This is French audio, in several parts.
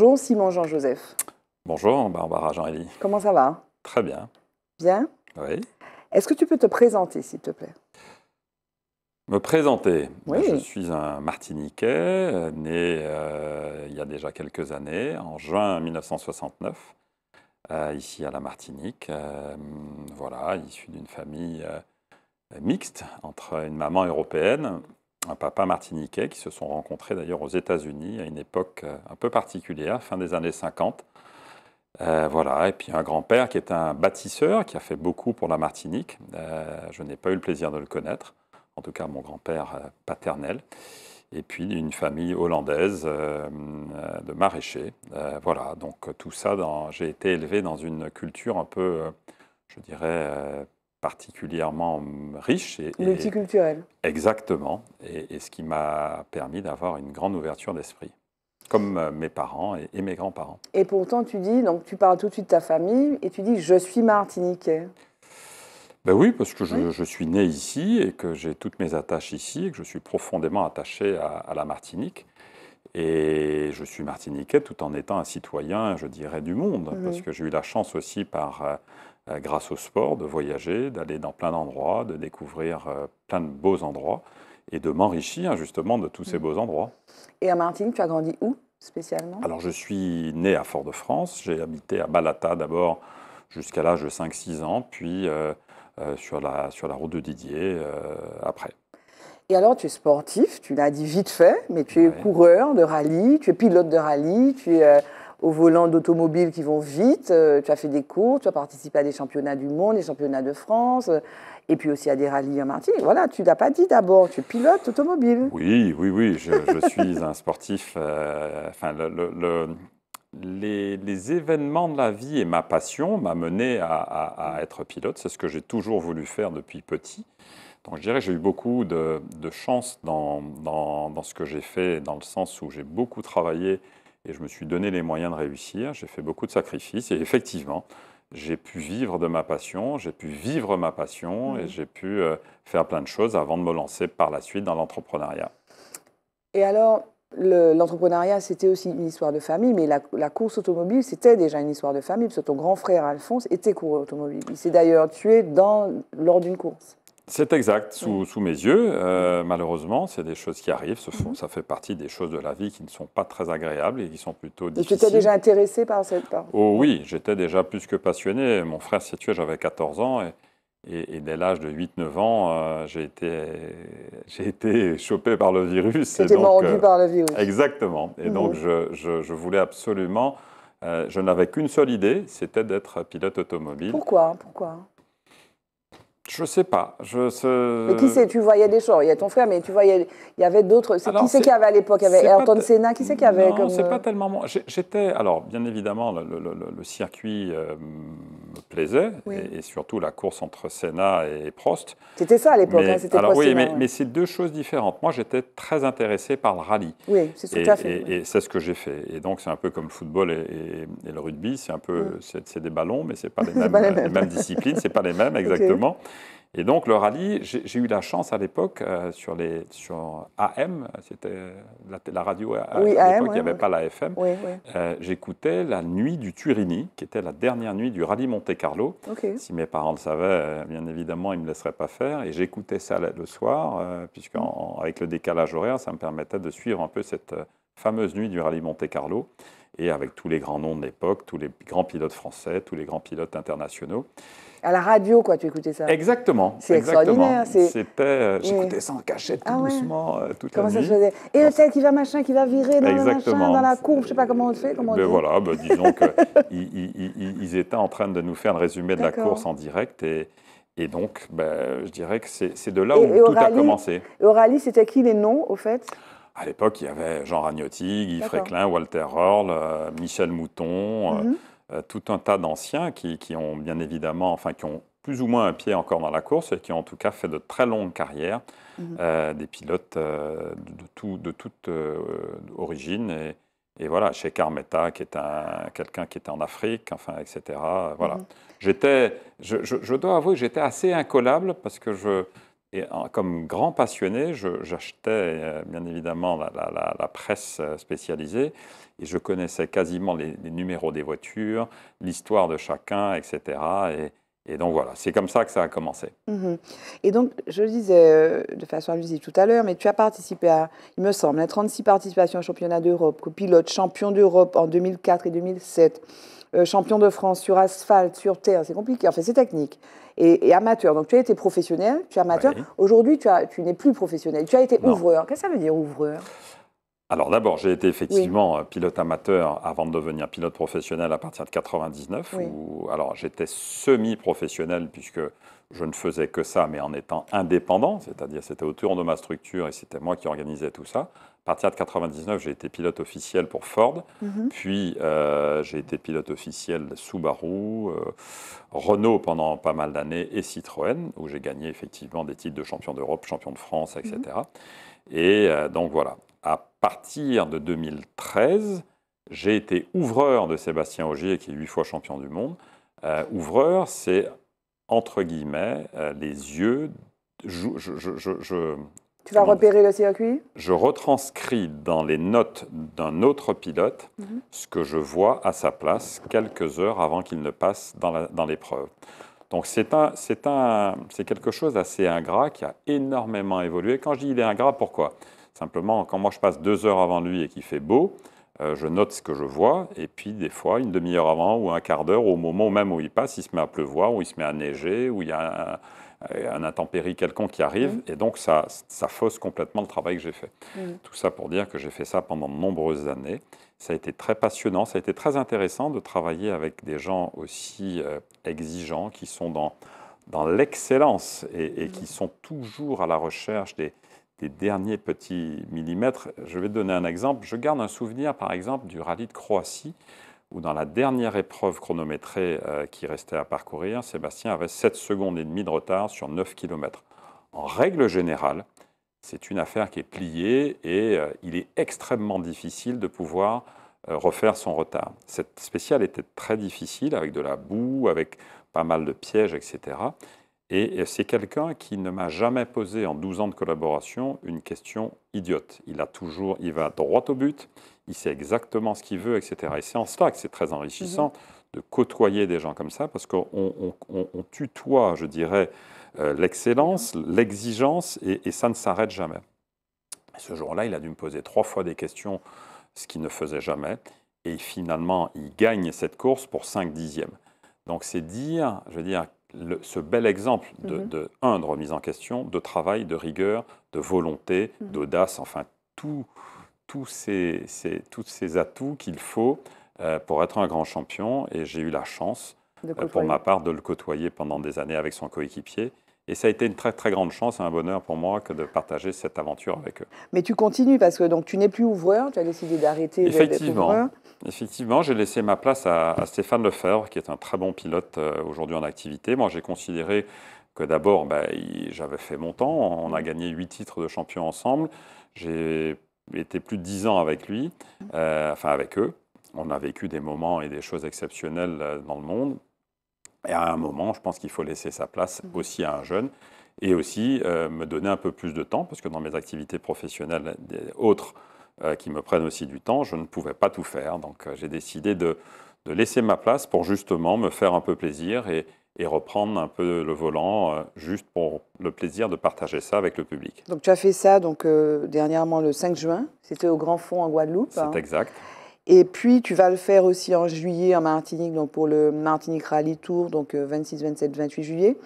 Bonjour Simon Jean-Joseph. Bonjour Barbara Jean-Élie. Comment ça va Très bien. Bien Oui. Est-ce que tu peux te présenter s'il te plaît me présenter. Ben, oui. Je suis un Martiniquais, né euh, il y a déjà quelques années, en juin 1969, euh, ici à la Martinique. Euh, voilà, issu d'une famille mixte entre une maman européenne, un papa martiniquais qui se sont rencontrés d'ailleurs aux États-Unis à une époque euh, un peu particulière, fin des années 50. Euh, voilà, et puis un grand-père qui est un bâtisseur, qui a fait beaucoup pour la Martinique. Euh, je n'ai pas eu le plaisir de le connaître, en tout cas mon grand-père paternel. Et puis une famille hollandaise de maraîchers. voilà, donc tout ça, j'ai été élevé dans une culture un peu, je dirais, particulièrement hum, riche. Et, Multiculturel. exactement. Et, ce qui m'a permis d'avoir une grande ouverture d'esprit, comme euh, mes parents et, mes grands-parents. Et pourtant, tu dis, donc tu parles tout de suite de ta famille, et tu dis, je suis martiniquais. Ben oui, parce que je, suis né ici et que j'ai toutes mes attaches ici, et que je suis profondément attaché à la Martinique. Et je suis martiniquais tout en étant un citoyen, je dirais, du monde, parce que j'ai eu la chance aussi, par, euh, euh, grâce au sport, de voyager, d'aller dans plein d'endroits, de découvrir euh, plein de beaux endroits et de m'enrichir justement de tous ces beaux endroits. Et à Martinique, tu as grandi où spécialement Alors je suis né à Fort-de-France, j'ai habité à Balata d'abord jusqu'à l'âge de 5-6 ans, puis sur, la, sur la route de Didier après. Et alors, tu es sportif, tu l'as dit vite fait, mais tu es coureur de rallye, tu es pilote de rallye, tu es euh, au volant d'automobiles qui vont vite, euh, tu as fait des cours, tu as participé à des championnats du monde, des championnats de France, euh, et puis aussi à des rallyes en Martinique. Voilà, tu l'as pas dit d'abord, tu es pilote automobile. Oui, oui, oui, je, suis un sportif. Les, événements de la vie et ma passion m'a mené à être pilote. C'est ce que j'ai toujours voulu faire depuis petit. Donc je dirais que j'ai eu beaucoup de, chance dans, ce que j'ai fait, dans le sens où j'ai beaucoup travaillé et je me suis donné les moyens de réussir, j'ai fait beaucoup de sacrifices et effectivement, j'ai pu vivre de ma passion, j'ai pu vivre ma passion mmh. et j'ai pu euh, faire plein de choses avant de me lancer par la suite dans l'entrepreneuriat. Et alors, l'entrepreneuriat, c'était aussi une histoire de famille, mais la, course automobile, c'était déjà une histoire de famille, parce que ton grand frère Alphonse était coureur automobile. Il s'est d'ailleurs tué lors d'une course. C'est exact, sous, mes yeux. Euh, malheureusement, c'est des choses qui arrivent. Mhm. Ça fait partie des choses de la vie qui ne sont pas très agréables et qui sont plutôt difficiles. Et tu étais déjà intéressé par cette part Oh oui, j'étais déjà plus que passionné. Mon frère s'est tué, j'avais 14 ans. Et, dès l'âge de 8-9 ans, euh, j'ai été, été chopé par le virus. J'ai été mordu euh, par le virus. Exactement. Et mhm. donc, je, je, voulais absolument... je n'avais qu'une seule idée, c'était d'être pilote automobile. Pourquoi Pourquoi je sais pas. Je, Mais qui c'est Tu voyais des choses. Il y a ton frère, mais tu voyais. Il y avait d'autres. qui c'est qu'il y avait à l'époque Il y avait Ayrton Senna. Qui c'est qu'il y avait Non, c'est pas euh, tellement moi. J'étais. Alors, bien évidemment, le, circuit euh, me plaisait, et, surtout la course entre Senna et Prost. C'était ça à l'époque. Hein, c'était alors, Prost, oui, mais, mais, c'est deux choses différentes. Moi, j'étais très intéressé par le rallye. Oui, c'est tout à fait. Et, et, c'est ce que j'ai fait. Et donc, c'est un peu comme le football et, le rugby. C'est un peu. C'est, des ballons, mais c'est pas les mêmes, disciplines. Ce disciplines. C'est pas les mêmes, exactement. Et donc le rallye, j'ai eu la chance à l'époque euh, sur, les, sur AM, c'était la, radio à, l'époque, il n'y avait pas la FM. Euh, j'écoutais la nuit du Turini, qui était la dernière nuit du rallye Monte Carlo. Si mes parents le savaient, euh, bien évidemment, ils ne me laisseraient pas faire. Et j'écoutais ça le soir, puisque avec le décalage horaire, ça me permettait de suivre un peu cette fameuse nuit du rallye Monte Carlo et avec tous les grands noms de l'époque, tous les grands pilotes français, tous les grands pilotes internationaux. À la radio, quoi, tu écoutais ça Exactement. C'est extraordinaire. C'était, euh, j'écoutais ça en cachette tout ah ouais. doucement, euh, comment ça Se faisait Et le celle qui va machin, qui va virer dans dans la courbe, je sais pas comment on le fait. Comment ben dit. voilà, ben disons qu'ils étaient en train de nous faire le résumé de la course en direct et, donc, ben, je dirais que c'est de là où tout a commencé. Et rallye, c'était qui les noms, au fait à l'époque, il y avait Jean Ragnotti, Guy Fréclin, Walter Orle, euh, Michel Mouton, euh, mhm. euh, tout un tas d'anciens qui, ont bien évidemment, enfin, qui ont plus ou moins un pied encore dans la course et qui ont en tout cas fait de très longues carrières, mhm. des pilotes de, tout, de toute origine. Et, voilà, chez Carmeta, qui est un, quelqu'un qui était en Afrique, enfin, etc. Voilà. Mhm. J'étais, je, je, dois avouer que j'étais assez incollable parce que je, et comme grand passionné, j'achetais euh, bien évidemment la, presse euh, spécialisée et je connaissais quasiment les, numéros des voitures, l'histoire de chacun, etc. Et, donc voilà, c'est comme ça que ça a commencé. Mhm. Et donc, je le disais euh, de façon allusive tout à l'heure, mais tu as participé à, il me semble, à hein, 36 participations au championnat d'Europe, copilote champion d'Europe en 2004 et 2007. Euh, champion de France sur asphalte, sur terre, c'est compliqué. en fait c'est technique. Et, amateur. Donc, tu as été professionnel, tu es amateur. Aujourd'hui, tu, n'es plus professionnel. Tu as été ouvreur. Qu'est-ce que ça veut dire, ouvreur alors d'abord, j'ai été effectivement euh, pilote amateur avant de devenir pilote professionnel à partir de 99. alors j'étais semi-professionnel puisque je ne faisais que ça, mais en étant indépendant, c'est-à-dire c'était autour de ma structure et c'était moi qui organisais tout ça à partir de 99, j'ai été pilote officiel pour Ford, mhm. puis euh, j'ai été pilote officiel Subaru, euh, Renault pendant pas mal d'années et Citroën, où j'ai gagné effectivement des titres de champion d'Europe, champion de France, etc. Et mhm. euh, donc voilà, à partir de 2013, j'ai été ouvreur de Sébastien Ogier, qui est huit fois champion du monde. ouvreur, c'est entre guillemets les yeux tu vas repérer le circuit Je retranscris dans les notes d'un autre pilote mhm. ce que je vois à sa place quelques heures avant qu'il ne passe dans l'épreuve. Donc c'est quelque chose d'assez ingrat qui a énormément évolué. Quand je dis il est ingrat, pourquoi Simplement, quand moi je passe deux heures avant lui et qu'il fait beau, euh, je note ce que je vois, et puis des fois, une demi-heure avant ou un quart d'heure, au moment même où il passe, il se met à pleuvoir, ou il se met à neiger, ou il y a un, un intempérie quelconque qui arrive, mm. et donc ça, ça fausse complètement le travail que j'ai fait. Mm. Tout ça pour dire que j'ai fait ça pendant de nombreuses années. Ça a été très passionnant, ça a été très intéressant de travailler avec des gens aussi euh, exigeants qui sont dans, dans l'excellence et, mm. qui sont toujours à la recherche des, des derniers petits millimètres. Je vais donner un exemple. Je garde un souvenir, par exemple, du rallye de Croatie où dans la dernière épreuve chronométrée euh, qui restait à parcourir, Sébastien avait 7 secondes et demie de retard sur 9 km. En règle générale, c'est une affaire qui est pliée et euh, il est extrêmement difficile de pouvoir euh, refaire son retard. Cette spéciale était très difficile avec de la boue, avec pas mal de pièges, etc. Et, c'est quelqu'un qui ne m'a jamais posé en 12 ans de collaboration une question idiote. Il a toujours, il va droit au but, il sait exactement ce qu'il veut, etc. Et c'est en cela que c'est très enrichissant mhm. de côtoyer des gens comme ça, parce qu'on tutoie, je dirais, euh, l'excellence, mhm. l'exigence, et, ça ne s'arrête jamais. ce jour-là, il a dû me poser trois fois des questions, ce qu'il ne faisait jamais, et finalement, il gagne cette course pour 5 dixièmes. Donc c'est dire, je veux dire, ce bel exemple mhm. de, remise en question, de travail, de rigueur, de volonté, d'audace, enfin tout, tous ces, tous ces atouts qu'il faut euh, pour être un grand champion. Et j'ai eu la chance, euh, pour ma part, de le côtoyer pendant des années avec son coéquipier. Et ça a été une très très grande chance et un bonheur pour moi que de partager cette aventure avec eux. Mais tu continues parce que donc tu n'es plus ouvreur, tu as décidé d'arrêter effectivement, Effectivement, j'ai laissé ma place à, Stéphane Lefebvre, qui est un très bon pilote euh, aujourd'hui en activité. Moi, j'ai considéré que d'abord, bah, j'avais fait mon temps. On a gagné huit titres de champion ensemble. J'ai été plus de dix ans avec lui, euh, enfin avec eux. On a vécu des moments et des choses exceptionnelles euh, dans le monde. Et à un moment, je pense qu'il faut laisser sa place mm. aussi à un jeune et aussi euh, me donner un peu plus de temps, parce que dans mes activités professionnelles autres qui me prennent aussi du temps, je ne pouvais pas tout faire. Donc j'ai décidé de, de, laisser ma place pour justement me faire un peu plaisir et, et reprendre un peu le volant euh, juste pour le plaisir de partager ça avec le public. Donc tu as fait ça donc euh, dernièrement le 5 juin, c'était au Grand Fond en Guadeloupe. C'est hein. exact. Et puis tu vas le faire aussi en juillet en Martinique donc pour le Martinique Rally Tour donc 26, 27, 28 juillet.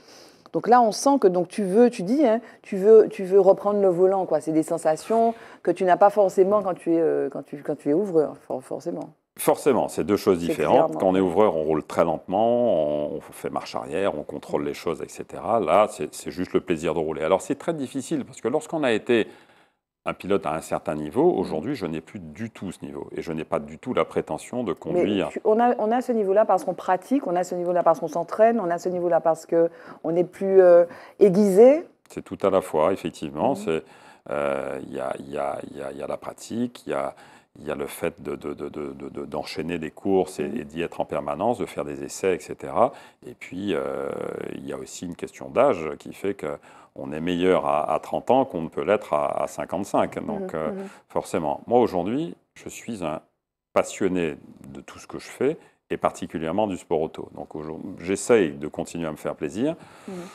Donc là, on sent que donc tu veux, tu dis, hein, tu veux, tu veux reprendre le volant, quoi. C'est des sensations que tu n'as pas forcément quand tu es, euh, tu, quand tu es ouvreur, forcément. Forcément, c'est deux choses différentes. Quand on est ouvreur, on roule très lentement, on fait marche arrière, on contrôle les choses, etc. Là, c'est juste le plaisir de rouler. Alors c'est très difficile parce que lorsqu'on a été un pilote à un certain niveau, mm. aujourd'hui, je n'ai plus du tout ce niveau et je n'ai pas du tout la prétention de conduire. on, a, ce niveau-là parce qu'on pratique, on a ce niveau-là parce qu'on s'entraîne, on a ce niveau-là parce qu'on est plus euh, aiguisé. C'est tout à la fois, effectivement. Il y a la pratique, il y a il y a le fait d'enchaîner des courses mm. et, d'y être en permanence, de faire des essais, etc. Et puis, euh, il y a aussi une question d'âge qui fait qu'on est meilleur à, 30 ans qu'on ne peut l'être à, 55. Mm, Donc, mm, euh, forcément, moi aujourd'hui, je suis un passionné de tout ce que je fais et particulièrement du sport auto. Donc j'essaye de continuer à me faire plaisir.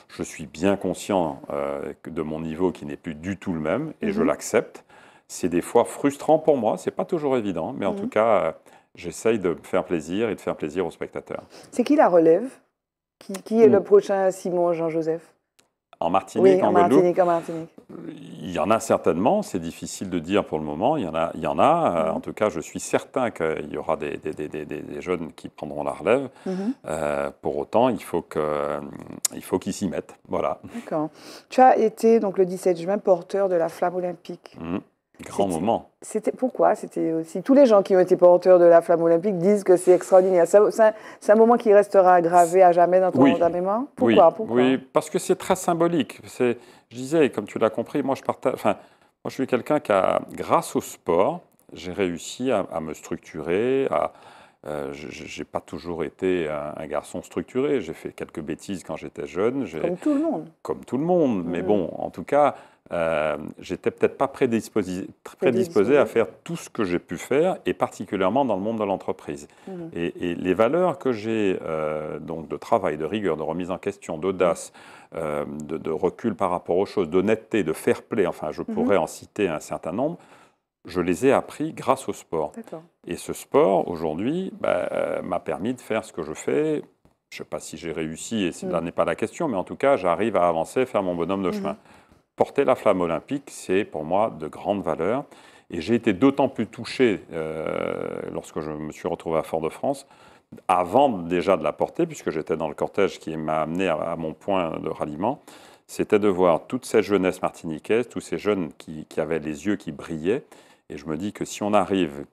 Je suis bien conscient euh, de mon niveau qui n'est plus du tout le même et je mm-hmm. l'accepte c'est des fois frustrant pour moi, c'est pas toujours évident, mais en mmh tout cas, euh, j'essaye de faire plaisir et de faire plaisir aux spectateurs. C'est qui la relève qui, est le mmh. prochain Simon Jean-Joseph en Martinique, oui, en, Martinique, en Martinique. Il y en a certainement, c'est difficile de dire pour le moment. Il y en a, il y en, a. Euh, mmh en tout cas, je suis certain qu'il y aura des, jeunes qui prendront la relève. Euh, pour autant, il faut qu'ils s'y mettent. Voilà. D'accord. Tu as été, donc, le 17 juin, porteur de la flamme olympique. Grand moment. C'était pourquoi C'était aussi tous les gens qui ont été porteurs de la flamme olympique disent que c'est extraordinaire. C'est un, moment qui restera gravé à jamais dans ton oui. mémoire. Pourquoi, oui. pourquoi Oui, parce que c'est très symbolique. C'est, je disais, comme tu l'as compris, moi je partage. Enfin, moi je suis quelqu'un qui a, grâce au sport, j'ai réussi à, me structurer. À, euh, j'ai pas toujours été un, garçon structuré. J'ai fait quelques bêtises quand j'étais jeune. Comme tout le monde. Comme tout le monde. Mais bon, en tout cas. Euh, j'étais peut-être pas prédisposé, prédisposé, à faire tout ce que j'ai pu faire, et particulièrement dans le monde de l'entreprise. Mhm. Et, les valeurs que j'ai euh, donc de travail, de rigueur, de remise en question, d'audace, euh, de, recul par rapport aux choses, d'honnêteté, de fair play, enfin je mhm. pourrais en citer un certain nombre, je les ai appris grâce au sport. Et ce sport, aujourd'hui, bah, m'a permis de faire ce que je fais. Je ne sais pas si j'ai réussi, et ce mhm. n'est pas la question, mais en tout cas, j'arrive à avancer, faire mon bonhomme de chemin porter la flamme olympique, c'est pour moi de grande valeur. Et j'ai été d'autant plus touché euh, lorsque je me suis retrouvé à Fort-de-France, avant déjà de la porter, puisque j'étais dans le cortège qui m'a amené à, mon point de ralliement, c'était de voir toute cette jeunesse martiniquaise, tous ces jeunes qui, avaient les yeux qui brillaient. Et je me dis que si on arrive,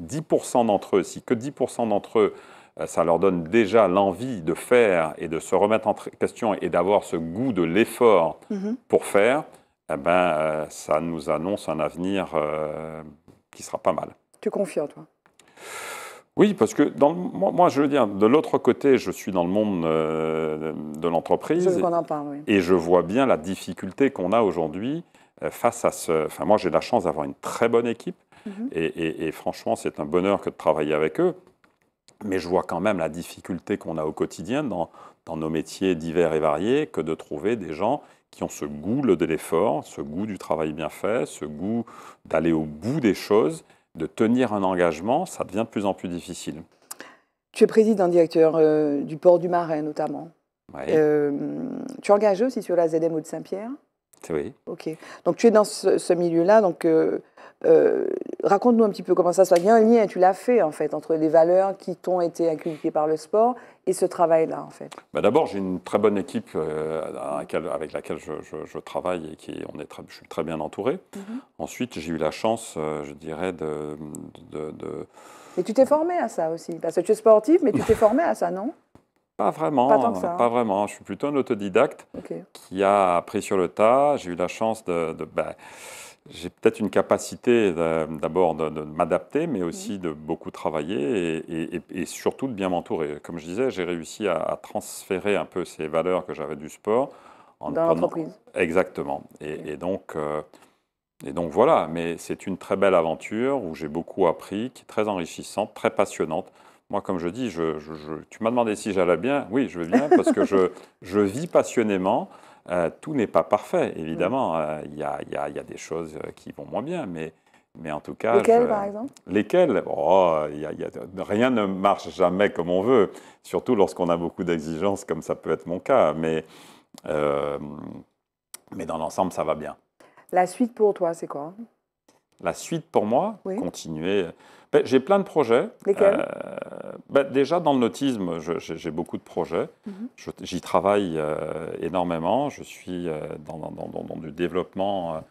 10% d'entre eux, si que 10% d'entre eux ça leur donne déjà l'envie de faire et de se remettre en question et d'avoir ce goût de l'effort mhm. pour faire, eh ben, euh, ça nous annonce un avenir euh, qui sera pas mal. Tu confies en toi oui, parce que dans moi, je veux dire, de l'autre côté, je suis dans le monde euh, de l'entreprise. Oui. Et je vois bien la difficulté qu'on a aujourd'hui face à ce. Enfin, moi, j'ai la chance d'avoir une très bonne équipe. Mhm. et, et, franchement, c'est un bonheur que de travailler avec eux mais je vois quand même la difficulté qu'on a au quotidien dans, nos métiers divers et variés que de trouver des gens qui ont ce goût de l'effort, ce goût du travail bien fait, ce goût d'aller au bout des choses, de tenir un engagement, ça devient de plus en plus difficile. Tu es président-directeur euh, du port du Marais notamment. Oui. Euh, tu es aussi sur la ZMO de Saint-Pierre Oui. Ok. Donc tu es dans ce, milieu-là, donc euh, euh, raconte-nous un petit peu comment ça se passe. Il y a un lien, tu l'as fait en fait, entre les valeurs qui t'ont été inculquées par le sport et ce travail-là en fait. Bah, d'abord, j'ai une très bonne équipe euh, avec laquelle je, travaille et qui, on est je suis très bien entouré. Mhm. Ensuite, j'ai eu la chance, euh, je dirais, de, de, Et tu t'es formé à ça aussi, parce que tu es sportif, mais tu t'es formé à ça, non pas vraiment, pas, ça, hein. pas, vraiment. Je suis plutôt un autodidacte qui a appris sur le tas. J'ai eu la chance de, de bah, j'ai peut-être une capacité euh, d'abord de, m'adapter, mais aussi de beaucoup travailler et, surtout de bien m'entourer. Comme je disais, j'ai réussi à, transférer un peu ces valeurs que j'avais du sport. En Dans l'entreprise. Exactement. Et, donc, euh, donc voilà, mais c'est une très belle aventure où j'ai beaucoup appris, qui est très enrichissante, très passionnante. Moi, comme je dis, tu m'as demandé si j'allais bien. Oui, je vais bien parce que je, vis passionnément. Euh, tout n'est pas parfait, mm. évidemment. Euh, il y, a, des choses euh, qui vont moins bien, mais, en tout cas. Lesquelles, par exemple Lesquelles oh, Rien ne marche jamais comme on veut, surtout lorsqu'on a beaucoup d'exigences, comme ça peut être mon cas. Mais, mais dans l'ensemble, ça va bien. La suite pour toi, c'est quoi La suite pour moi, continuer. Ben, j'ai plein de projets. Lesquels euh, ben, Déjà, dans le nautisme, j'ai beaucoup de projets. Mhm. J'y travaille euh, énormément. Je suis euh, dans, du développement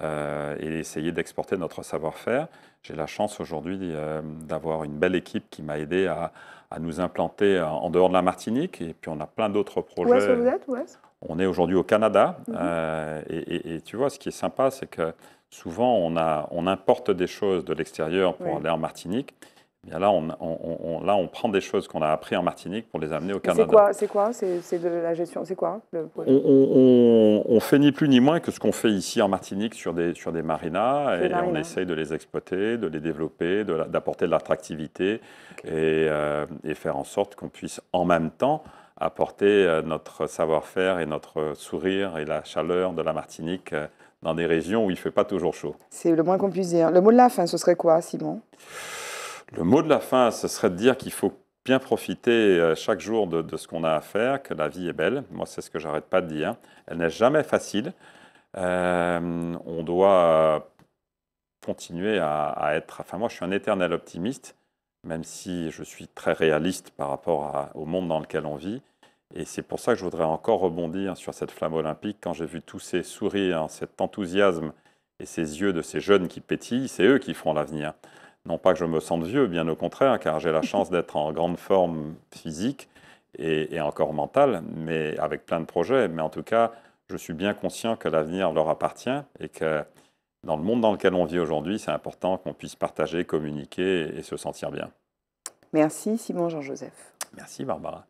et essayer d'exporter notre savoir-faire. J'ai la chance aujourd'hui d'avoir une belle équipe qui m'a aidé à, nous implanter en dehors de la Martinique. Et puis, on a plein d'autres projets. Où est-ce que vous êtes on est aujourd'hui au Canada. Mhm. et, et, tu vois, ce qui est sympa, c'est que souvent on, importe des choses de l'extérieur pour aller en Martinique. Eh là, on, là, on prend des choses qu'on a apprises en Martinique pour les amener au Canada. C'est quoi C'est de la gestion C'est quoi le... on, fait ni plus ni moins que ce qu'on fait ici en Martinique sur des, sur des marinas et, on essaye de les exploiter, de les développer, d'apporter de l'attractivité et, euh, et faire en sorte qu'on puisse en même temps apporter euh, notre savoir-faire et notre sourire et la chaleur de la Martinique euh, dans des régions où il ne fait pas toujours chaud. C'est le moins qu'on puisse dire. Le mot de la fin, ce serait quoi, Simon Le mot de la fin, ce serait de dire qu'il faut bien profiter euh, chaque jour de, ce qu'on a à faire, que la vie est belle. Moi, c'est ce que j'arrête pas de dire. Elle n'est jamais facile. Euh, on doit euh, continuer à, être... Enfin, moi, je suis un éternel optimiste, même si je suis très réaliste par rapport au monde dans lequel on vit. Et c'est pour ça que je voudrais encore rebondir sur cette flamme olympique. Quand j'ai vu tous ces sourires, hein, cet enthousiasme et ces yeux de ces jeunes qui pétillent, c'est eux qui feront l'avenir. Non pas que je me sente vieux, bien au contraire, car j'ai la chance d'être en grande forme physique et, et, encore mentale, mais avec plein de projets. Mais en tout cas, je suis bien conscient que l'avenir leur appartient et que dans le monde dans lequel on vit aujourd'hui, c'est important qu'on puisse partager, communiquer et se sentir bien. Merci Simon Jean-Joseph. Merci Barbara.